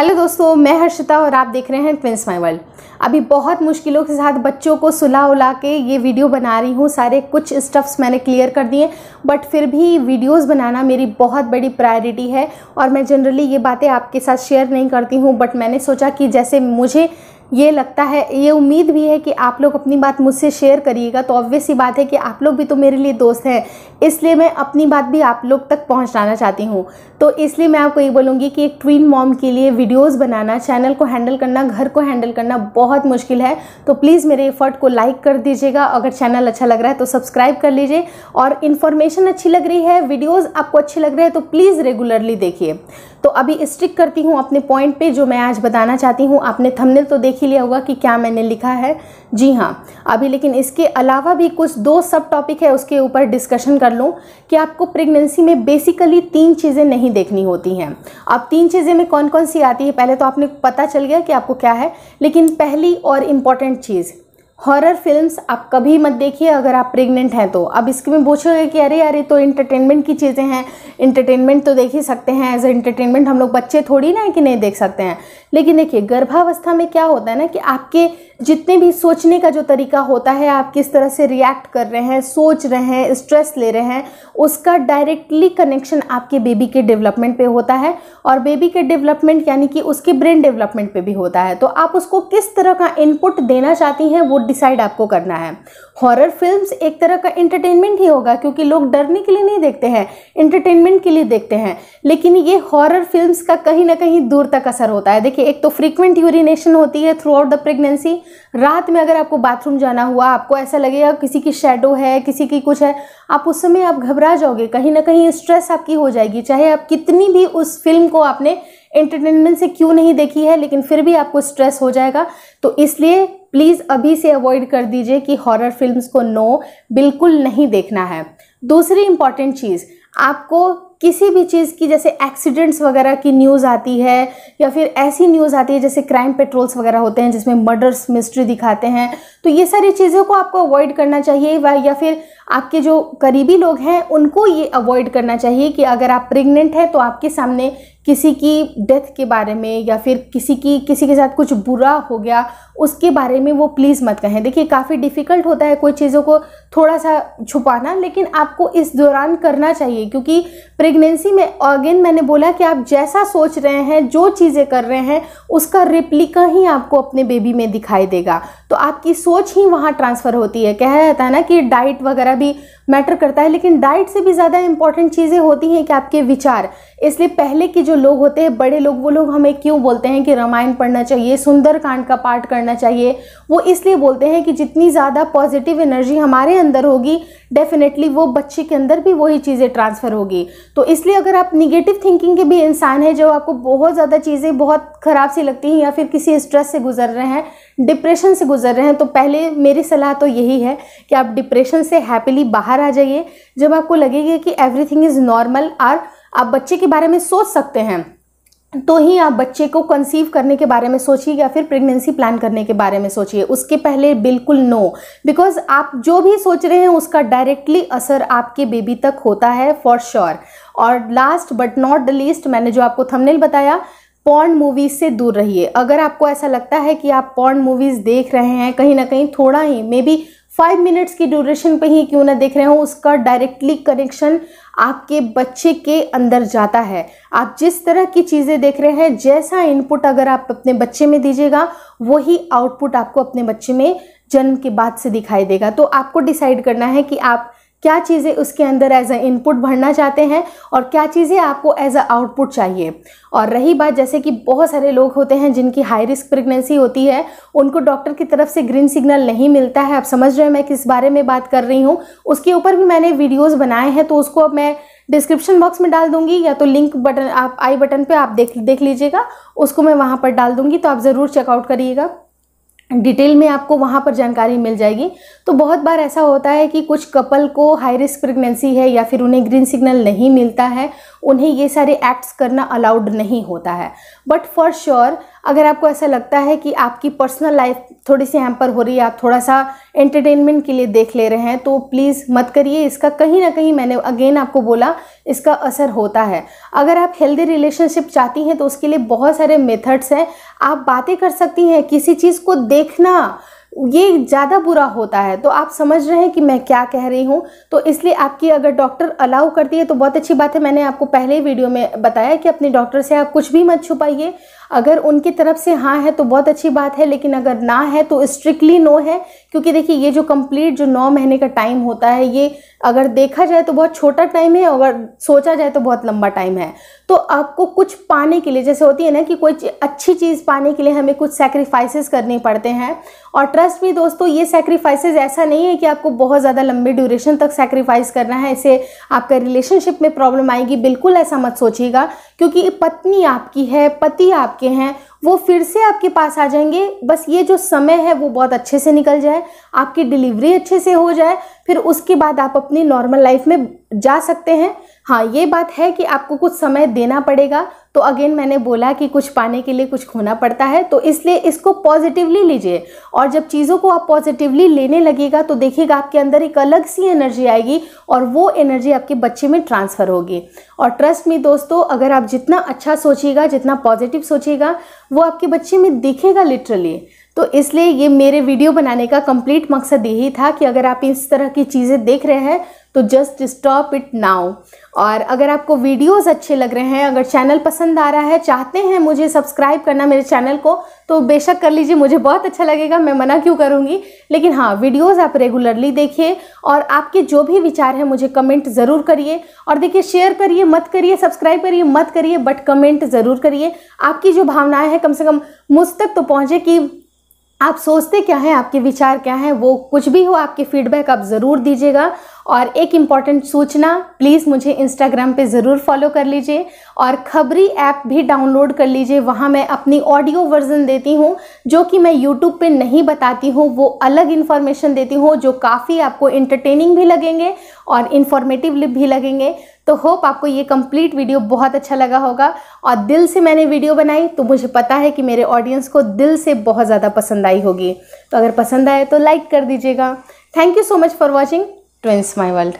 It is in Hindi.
हेलो दोस्तों मैं हर्षिता और आप देख रहे हैं ट्विंस माई वर्ल्ड अभी बहुत मुश्किलों के साथ बच्चों को सुला उला के ये वीडियो बना रही हूँ सारे कुछ स्टेप्स मैंने क्लियर कर दिए बट फिर भी वीडियोस बनाना मेरी बहुत बड़ी प्रायोरिटी है और मैं जनरली ये बातें आपके साथ शेयर नहीं करती हूँ बट मैंने सोचा कि जैसे मुझे ये लगता है ये उम्मीद भी है कि आप लोग अपनी बात मुझसे शेयर करिएगा तो ऑब्वियस ही बात है कि आप लोग भी तो मेरे लिए दोस्त हैं इसलिए मैं अपनी बात भी आप लोग तक पहुंचाना चाहती हूँ तो इसलिए मैं आपको ये बोलूँगी कि एक ट्वीन मॉम के लिए वीडियोस बनाना चैनल को हैंडल करना घर को हैंडल करना बहुत मुश्किल है तो प्लीज़ मेरे एफर्ट को लाइक कर दीजिएगा अगर चैनल अच्छा लग रहा है तो सब्सक्राइब कर लीजिए और इन्फॉर्मेशन अच्छी लग रही है वीडियोज़ आपको अच्छे लग रहे हैं तो प्लीज़ रेगुलरली देखिए तो अभी स्टिक करती हूँ अपने पॉइंट पर जो मैं आज बताना चाहती हूँ आपने थमने तो देखी ही लिया होगा कि क्या मैंने लिखा है जी हाँ अभी लेकिन इसके अलावा भी कुछ दो सब टॉपिक है उसके ऊपर डिस्कशन कर लूँ कि आपको प्रेगनेंसी में बेसिकली तीन चीज़ें नहीं देखनी होती हैं अब तीन चीज़ें में कौन कौन सी आती है पहले तो आपने पता चल गया कि आपको क्या है लेकिन पहली और इम्पॉर्टेंट चीज़ हॉरर फिल्म्स आप कभी मत देखिए अगर आप प्रेग्नेंट हैं तो अब इसके में पूछोगे कि अरे अरे तो इंटरटेनमेंट की चीज़ें हैं इंटरटेनमेंट तो देख ही सकते हैं एज ए इंटरटेनमेंट हम लोग बच्चे थोड़ी ना कि नहीं देख सकते हैं लेकिन देखिए गर्भावस्था में क्या होता है ना कि आपके जितने भी सोचने का जो तरीका होता है आप किस तरह से रिएक्ट कर रहे हैं सोच रहे हैं स्ट्रेस ले रहे हैं उसका डायरेक्टली कनेक्शन आपके बेबी के डेवलपमेंट पे होता है और बेबी के डेवलपमेंट यानी कि उसके ब्रेन डेवलपमेंट पे भी होता है तो आप उसको किस तरह का इनपुट देना चाहती हैं वो डिसाइड आपको करना है हॉरर फिल्म्स एक तरह का इंटरटेनमेंट ही होगा क्योंकि लोग डरने के लिए नहीं देखते हैं इंटरटेनमेंट के लिए देखते हैं लेकिन ये हॉरर फिल्म्स का कहीं ना कहीं दूर तक असर होता है देखिए एक तो फ्रीक्वेंट यूरिनेशन होती है थ्रू आउट द प्रेगनेंसी रात में अगर आपको बाथरूम जाना हुआ आपको ऐसा लगेगा किसी की शेडो है किसी की कुछ है आप उस समय आप घबरा जाओगे कहीं ना कहीं स्ट्रेस आपकी हो जाएगी चाहे आप कितनी भी उस फिल्म को आपने एंटरटेनमेंट से क्यों नहीं देखी है लेकिन फिर भी आपको स्ट्रेस हो जाएगा तो इसलिए प्लीज़ अभी से अवॉइड कर दीजिए कि हॉरर फिल्म्स को नो बिल्कुल नहीं देखना है दूसरी इंपॉर्टेंट चीज़ आपको किसी भी चीज़ की जैसे एक्सीडेंट्स वगैरह की न्यूज़ आती है या फिर ऐसी न्यूज़ आती है जैसे क्राइम पेट्रोल्स वगैरह होते हैं जिसमें मर्डर्स मिस्ट्री दिखाते हैं तो ये सारी चीज़ों को आपको अवॉइड करना चाहिए या फिर आपके जो करीबी लोग हैं उनको ये अवॉइड करना चाहिए कि अगर आप प्रेग्नेंट हैं तो आपके सामने किसी की डेथ के बारे में या फिर किसी की किसी के साथ कुछ बुरा हो गया उसके बारे में वो प्लीज़ मत कहें देखिए काफ़ी डिफ़िकल्ट होता है कोई चीज़ों को थोड़ा सा छुपाना लेकिन आपको इस दौरान करना चाहिए क्योंकि प्रेगनेंसी में अगेन मैंने बोला कि आप जैसा सोच रहे हैं जो चीज़ें कर रहे हैं उसका रिप्लिका ही आपको अपने बेबी में दिखाई देगा तो आपकी सोच ही वहाँ ट्रांसफ़र होती है कह जाता है ना कि डाइट वगैरह भी मैटर करता है लेकिन डाइट से भी ज़्यादा इंपॉर्टेंट चीज़ें होती हैं कि आपके विचार इसलिए पहले के जो लोग होते हैं बड़े लोग वो लोग हमें क्यों बोलते हैं कि रामायण पढ़ना चाहिए सुंदरकांड का पाठ करना चाहिए वो इसलिए बोलते हैं कि जितनी ज़्यादा पॉजिटिव एनर्जी हमारे अंदर होगी डेफिनेटली वो बच्चे के अंदर भी वही चीज़ें ट्रांसफ़र होगी तो इसलिए अगर आप निगेटिव थिंकिंग के भी इंसान हैं जो आपको बहुत ज़्यादा चीज़ें बहुत ख़राब सी लगती हैं या फिर किसी स्ट्रेस से गुजर रहे हैं डिप्रेशन से गुजर रहे हैं तो पहले मेरी सलाह तो यही है कि आप डिप्रेशन से हैप्पीली बाहर आ जाइए जब आपको लगेगा कि एवरीथिंग इज़ नॉर्मल और आप बच्चे के बारे में सोच सकते हैं तो ही आप बच्चे को कंसीव करने के बारे में सोचिए या फिर प्रेगनेंसी प्लान करने के बारे में सोचिए उसके पहले बिल्कुल नो बिकॉज आप जो भी सोच रहे हैं उसका डायरेक्टली असर आपके बेबी तक होता है फॉर श्योर sure. और last but not the least मैंने जो आपको थंबनेल बताया पॉर्न मूवीज़ से दूर रहिए अगर आपको ऐसा लगता है कि आप पॉर्न मूवीज़ देख रहे हैं कहीं ना कहीं थोड़ा ही मे बी फाइव मिनट्स की ड्यूरेशन पे ही क्यों ना देख रहे हो उसका डायरेक्टली कनेक्शन आपके बच्चे के अंदर जाता है आप जिस तरह की चीज़ें देख रहे हैं जैसा इनपुट अगर आप अपने बच्चे में दीजिएगा वही आउटपुट आपको अपने बच्चे में जन्म के बाद से दिखाई देगा तो आपको डिसाइड करना है कि आप क्या चीज़ें उसके अंदर एज अ इनपुट भरना चाहते हैं और क्या चीज़ें आपको एज अ आउटपुट चाहिए और रही बात जैसे कि बहुत सारे लोग होते हैं जिनकी हाई रिस्क प्रेगनेंसी होती है उनको डॉक्टर की तरफ से ग्रीन सिग्नल नहीं मिलता है आप समझ रहे हैं मैं किस बारे में बात कर रही हूँ उसके ऊपर भी मैंने वीडियोज़ बनाए हैं तो उसको अब मैं डिस्क्रिप्शन बॉक्स में डाल दूंगी या तो लिंक बटन आप आई बटन पे आप देख देख लीजिएगा उसको मैं वहाँ पर डाल दूंगी तो आप ज़रूर चेकआउट करिएगा डिटेल में आपको वहाँ पर जानकारी मिल जाएगी तो बहुत बार ऐसा होता है कि कुछ कपल को हाई रिस्क प्रेगनेंसी है या फिर उन्हें ग्रीन सिग्नल नहीं मिलता है उन्हें ये सारे एक्ट्स करना अलाउड नहीं होता है बट फॉर श्योर अगर आपको ऐसा लगता है कि आपकी पर्सनल लाइफ थोड़ी सी हैम्पर हो रही है आप थोड़ा सा एंटरटेनमेंट के लिए देख ले रहे हैं तो प्लीज़ मत करिए इसका कहीं ना कहीं मैंने अगेन आपको बोला इसका असर होता है अगर आप हेल्दी रिलेशनशिप चाहती हैं तो उसके लिए बहुत सारे मेथड्स हैं आप बातें कर सकती हैं किसी चीज़ को देखना ये ज़्यादा बुरा होता है तो आप समझ रहे हैं कि मैं क्या कह रही हूँ तो इसलिए आपकी अगर डॉक्टर अलाउ करती है तो बहुत अच्छी बात है मैंने आपको पहले वीडियो में बताया कि अपने डॉक्टर से आप कुछ भी मत छुपाइए अगर उनकी तरफ से हाँ है तो बहुत अच्छी बात है लेकिन अगर ना है तो स्ट्रिक्टली नो है क्योंकि देखिए ये जो कंप्लीट जो नौ महीने का टाइम होता है ये अगर देखा जाए तो बहुत छोटा टाइम है अगर सोचा जाए तो बहुत लंबा टाइम है तो आपको कुछ पाने के लिए जैसे होती है ना कि कोई अच्छी चीज़ पाने के लिए हमें कुछ सेक्रीफाइसेस करने पड़ते हैं और ट्रस्ट भी दोस्तों ये सेक्रीफाइसेस ऐसा नहीं है कि आपको बहुत ज़्यादा लंबे ड्यूरेशन तक सेक्रीफाइस करना है इसे आपका रिलेशनशिप में प्रॉब्लम आएगी बिल्कुल ऐसा मत सोचिएगा क्योंकि पत्नी आपकी है पति आपकी आपके हैं वो फिर से आपके पास आ जाएंगे बस ये जो समय है वो बहुत अच्छे से निकल जाए आपकी डिलीवरी अच्छे से हो जाए फिर उसके बाद आप अपनी नॉर्मल लाइफ में जा सकते हैं हाँ ये बात है कि आपको कुछ समय देना पड़ेगा तो अगेन मैंने बोला कि कुछ पाने के लिए कुछ खोना पड़ता है तो इसलिए इसको पॉजिटिवली लीजिए और जब चीज़ों को आप पॉजिटिवली लेने लगेगा तो देखिएगा आपके अंदर एक अलग सी एनर्जी आएगी और वो एनर्जी आपके बच्चे में ट्रांसफ़र होगी और ट्रस्ट में दोस्तों अगर आप जितना अच्छा सोचिएगा जितना पॉजिटिव सोचिएगा वो आपके बच्चे में दिखेगा लिटरली तो इसलिए ये मेरे वीडियो बनाने का कंप्लीट मकसद यही था कि अगर आप इस तरह की चीज़ें देख रहे हैं तो जस्ट स्टॉप इट नाउ और अगर आपको वीडियोस अच्छे लग रहे हैं अगर चैनल पसंद आ रहा है चाहते हैं मुझे सब्सक्राइब करना मेरे चैनल को तो बेशक कर लीजिए मुझे बहुत अच्छा लगेगा मैं मना क्यों करूँगी लेकिन हाँ वीडियोस आप रेगुलरली देखिए और आपके जो भी विचार हैं मुझे कमेंट ज़रूर करिए और देखिए शेयर करिए मत करिए सब्सक्राइब करिए मत करिए बट कमेंट ज़रूर करिए आपकी जो भावनाएँ हैं कम से कम मुझ तक तो पहुँचे कि आप सोचते क्या हैं आपके विचार क्या हैं वो कुछ भी हो आपके फीडबैक आप ज़रूर दीजिएगा और एक इम्पॉर्टेंट सूचना प्लीज़ मुझे इंस्टाग्राम पे ज़रूर फॉलो कर लीजिए और खबरी ऐप भी डाउनलोड कर लीजिए वहाँ मैं अपनी ऑडियो वर्जन देती हूँ जो कि मैं यूट्यूब पे नहीं बताती हूँ वो अलग इन्फॉर्मेशन देती हूँ जो काफ़ी आपको इंटरटेनिंग भी लगेंगे और इन्फॉर्मेटिव भी लगेंगे तो होप आपको ये कंप्लीट वीडियो बहुत अच्छा लगा होगा और दिल से मैंने वीडियो बनाई तो मुझे पता है कि मेरे ऑडियंस को दिल से बहुत ज़्यादा पसंद आई होगी तो अगर पसंद आए तो लाइक कर दीजिएगा thank you so much for watching Twins My World.